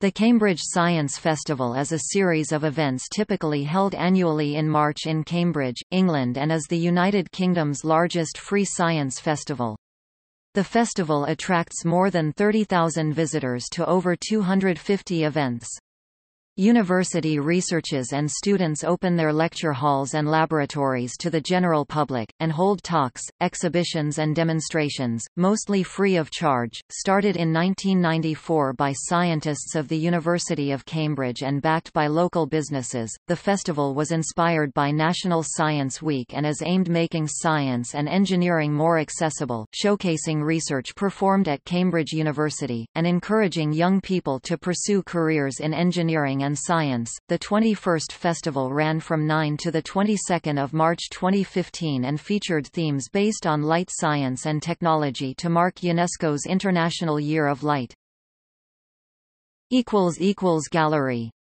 The Cambridge Science Festival is a series of events typically held annually in March in Cambridge, England and is the United Kingdom's largest free science festival. The festival attracts more than 30,000 visitors to over 250 events. University researchers and students open their lecture halls and laboratories to the general public, and hold talks, exhibitions and demonstrations, mostly free of charge, started in 1994 by scientists of the University of Cambridge and backed by local businesses. The festival was inspired by National Science Week and is aimed making science and engineering more accessible, showcasing research performed at Cambridge University, and encouraging young people to pursue careers in engineering and Science. The 21st festival ran from 9 to the 22nd of March 2015 and featured themes based on light science and technology to mark UNESCO's International Year of Light. equals equals gallery